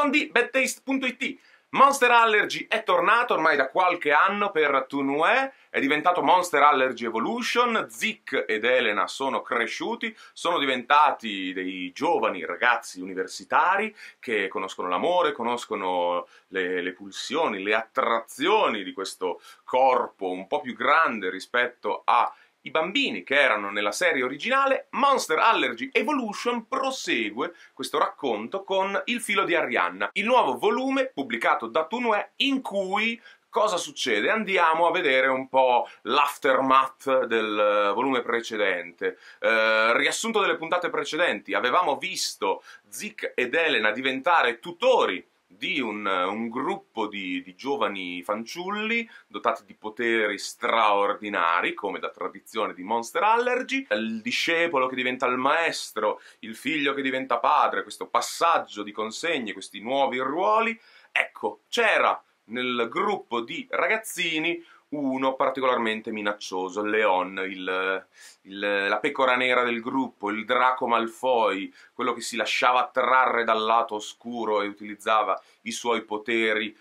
Buondì, badtaste.it Monster Allergy è tornato ormai da qualche anno per Tunue, è diventato Monster Allergy Evolution, Zick ed Elena sono cresciuti, sono diventati dei giovani ragazzi universitari che conoscono l'amore, conoscono le, le, pulsioni, le attrazioni di questo corpo un po' più grande rispetto a i bambini che erano nella serie originale, Monster Allergy Evolution prosegue questo racconto con Il filo di Arianna, il nuovo volume pubblicato da Tunue in cui cosa succede? Andiamo a vedere un po' l'aftermath del eh, volume precedente. Eh, riassunto delle puntate precedenti, avevamo visto Zick ed Elena diventare tutori di un, un gruppo di, di, giovani fanciulli dotati di poteri straordinari, come da tradizione di Monster Allergy, il discepolo che diventa il maestro, il figlio che diventa padre, questo passaggio di consegne, questi nuovi ruoli. Ecco, c'era nel gruppo di ragazzini uno particolarmente minaccioso, Leon, il, il, la pecora nera del gruppo, il draco Malfoy, quello che si lasciava attrarre dal lato oscuro e utilizzava i suoi poteri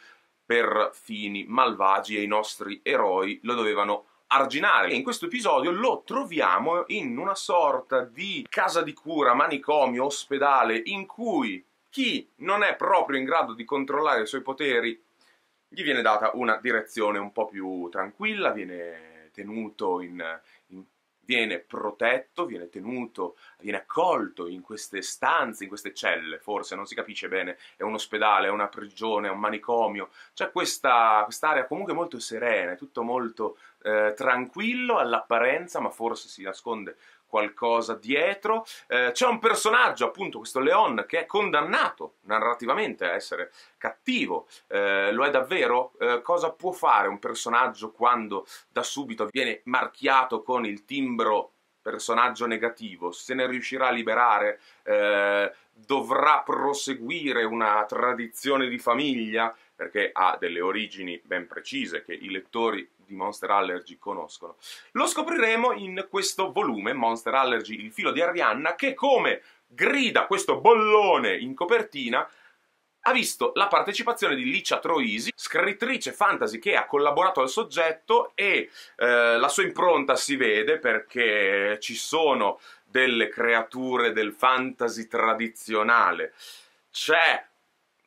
per fini malvagi e i nostri eroi lo dovevano arginare. E in questo episodio lo troviamo in una sorta di casa di cura, manicomio, ospedale, in cui chi non è proprio in grado di controllare i suoi poteri gli viene data una direzione un po' più tranquilla, viene tenuto in, in viene protetto, viene tenuto, viene accolto in queste stanze, in queste celle, forse non si capisce bene, è un ospedale, è una prigione, è un manicomio, c'è questa quest'area comunque molto serena, è tutto molto eh, tranquillo all'apparenza, ma forse si nasconde qualcosa dietro. Eh, c'è un personaggio, appunto, questo Leon, che è condannato narrativamente a essere cattivo, eh, lo è davvero? Eh, cosa può fare un personaggio quando da subito viene marchiato con il timbro personaggio negativo? Se ne riuscirà a liberare? Eh, dovrà proseguire una tradizione di famiglia? perché ha delle origini ben precise che i lettori di Monster Allergy conoscono. Lo scopriremo in questo volume, Monster Allergy, il filo di Arianna, che come grida questo bollone in copertina ha visto la partecipazione di Licia Troisi, scrittrice fantasy che ha collaborato al soggetto e eh, la sua impronta si vede perché ci sono delle creature del fantasy tradizionale. C'è,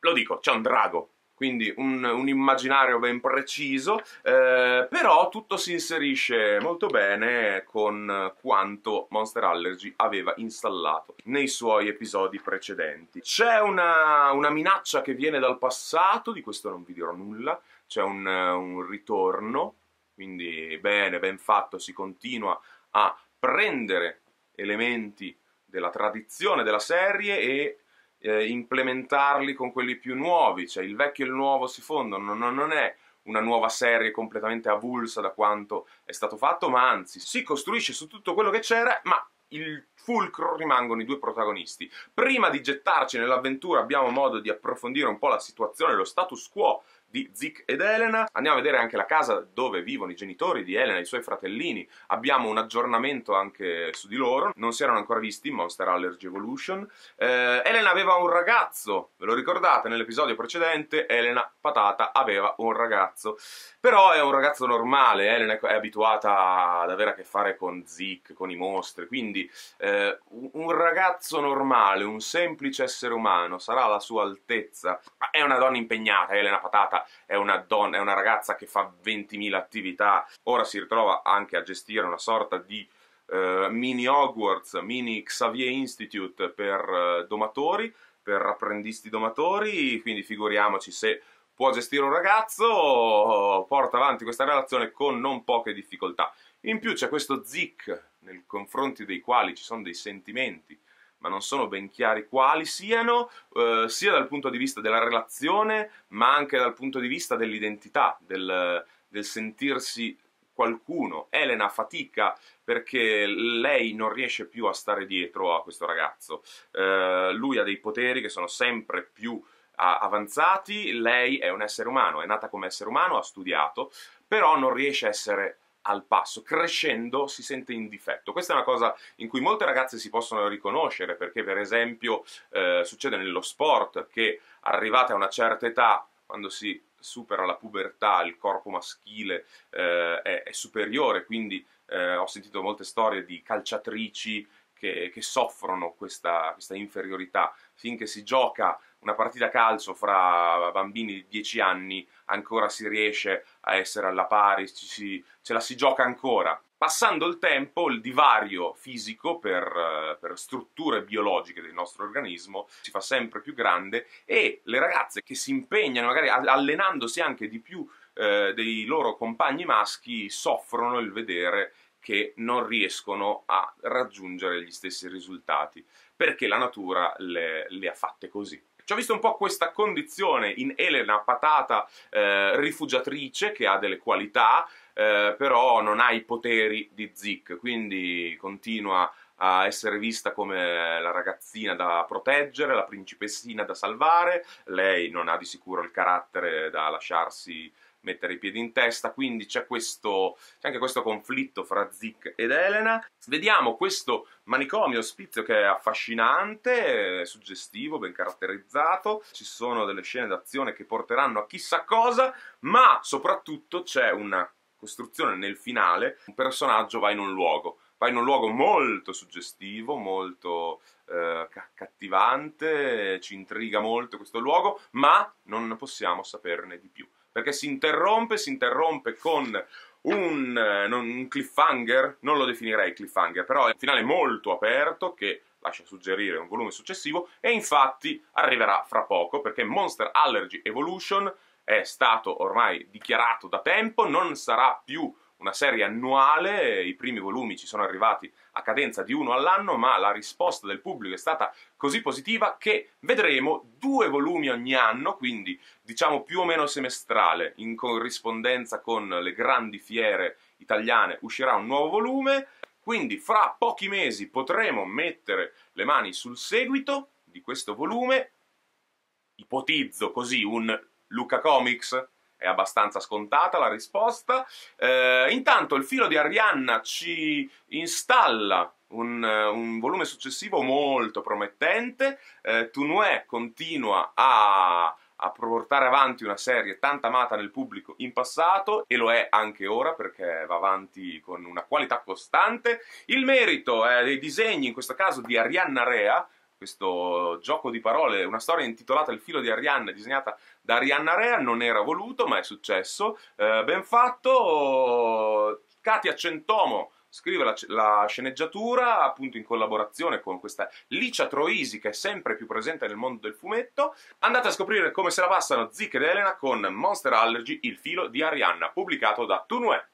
lo dico, c'è un drago, quindi un, un immaginario ben preciso, eh, però tutto si inserisce molto bene con quanto Monster Allergy aveva installato nei suoi episodi precedenti. C'è una, una minaccia che viene dal passato, di questo non vi dirò nulla, c'è un, un ritorno, quindi bene, ben fatto, si continua a prendere elementi della tradizione della serie e eh, implementarli con quelli più nuovi, cioè il vecchio e il nuovo si fondono, non, non è una nuova serie completamente avulsa da quanto è stato fatto, ma anzi si costruisce su tutto quello che c'era, ma il fulcro rimangono i due protagonisti. Prima di gettarci nell'avventura abbiamo modo di approfondire un po' la situazione, lo status quo di Zick ed Elena, andiamo a vedere anche la casa dove vivono i genitori di Elena e i suoi fratellini, abbiamo un aggiornamento anche su di loro, non si erano ancora visti in Monster Allergy Evolution, eh, Elena aveva un ragazzo, ve lo ricordate nell'episodio precedente, Elena Patata aveva un ragazzo, però è un ragazzo normale, Elena è abituata ad avere a che fare con Zick, con i mostri, quindi eh, un ragazzo normale, un semplice essere umano, sarà la sua altezza, ma è una donna impegnata, Elena Patata, è una donna, è una ragazza che fa 20.000 attività, ora si ritrova anche a gestire una sorta di eh, mini Hogwarts, mini Xavier Institute per eh, domatori, per apprendisti domatori, quindi figuriamoci se può gestire un ragazzo, porta avanti questa relazione con non poche difficoltà. In più c'è questo zic nei confronti dei quali ci sono dei sentimenti ma non sono ben chiari quali siano, eh, sia dal punto di vista della relazione, ma anche dal punto di vista dell'identità, del, del sentirsi qualcuno. Elena fatica perché lei non riesce più a stare dietro a questo ragazzo. Eh, lui ha dei poteri che sono sempre più avanzati, lei è un essere umano, è nata come essere umano, ha studiato, però non riesce a essere al passo, crescendo si sente in difetto. Questa è una cosa in cui molte ragazze si possono riconoscere, perché per esempio eh, succede nello sport che arrivate a una certa età, quando si supera la pubertà, il corpo maschile eh, è, è, superiore, quindi eh, ho sentito molte storie di calciatrici che, che soffrono questa, questa, inferiorità. Finché si gioca una partita calcio fra bambini di 10 anni, ancora si riesce a essere alla pari, si, ce la si gioca ancora. Passando il tempo, il divario fisico per, per, strutture biologiche del nostro organismo si fa sempre più grande e le ragazze che si impegnano, magari allenandosi anche di più eh, dei loro compagni maschi, soffrono il vedere che non riescono a raggiungere gli stessi risultati, perché la natura le, le ha fatte così. Ci ho visto un po' questa condizione in Elena Patata, eh, rifugiatrice, che ha delle qualità, eh, però non ha i poteri di Zik, quindi continua a essere vista come la ragazzina da proteggere, la principessina da salvare, lei non ha di sicuro il carattere da lasciarsi mettere i piedi in testa, quindi c'è anche questo conflitto fra Zick ed Elena. Vediamo questo manicomio ospizio che è affascinante, suggestivo, ben caratterizzato, ci sono delle scene d'azione che porteranno a chissà cosa, ma soprattutto c'è una costruzione nel finale, un personaggio va in un luogo, va in un luogo molto suggestivo, molto eh, cattivante, ci intriga molto questo luogo, ma non possiamo saperne di più perché si interrompe, si interrompe con un, eh, un, cliffhanger, non lo definirei cliffhanger, però è un finale molto aperto che lascia suggerire un volume successivo e infatti arriverà fra poco perché Monster Allergy Evolution è stato ormai dichiarato da tempo, non sarà più una serie annuale, i primi volumi ci sono arrivati a cadenza di uno all'anno, ma la risposta del pubblico è stata così positiva che vedremo due volumi ogni anno, quindi diciamo più o meno semestrale, in corrispondenza con le grandi fiere italiane uscirà un nuovo volume, quindi fra pochi mesi potremo mettere le mani sul seguito di questo volume, ipotizzo così un Luca Comics è abbastanza scontata la risposta. Eh, intanto il filo di Arianna ci installa un, eh, un volume successivo molto promettente. Eh, Tunue continua a a portare avanti una serie tanto amata nel pubblico in passato e lo è anche ora perché va avanti con una qualità costante. Il merito è eh, dei disegni, in questo caso di Arianna Rea, questo gioco di parole, una storia intitolata Il filo di Arianna, disegnata da Rihanna Rea, non era voluto ma è successo, eh, ben fatto, Katia Centomo scrive la, la, sceneggiatura appunto in collaborazione con questa Licia Troisi che è sempre più presente nel mondo del fumetto. Andate a scoprire come se la passano Zic ed Elena con Monster Allergy, il filo di Arianna, pubblicato da Tunue.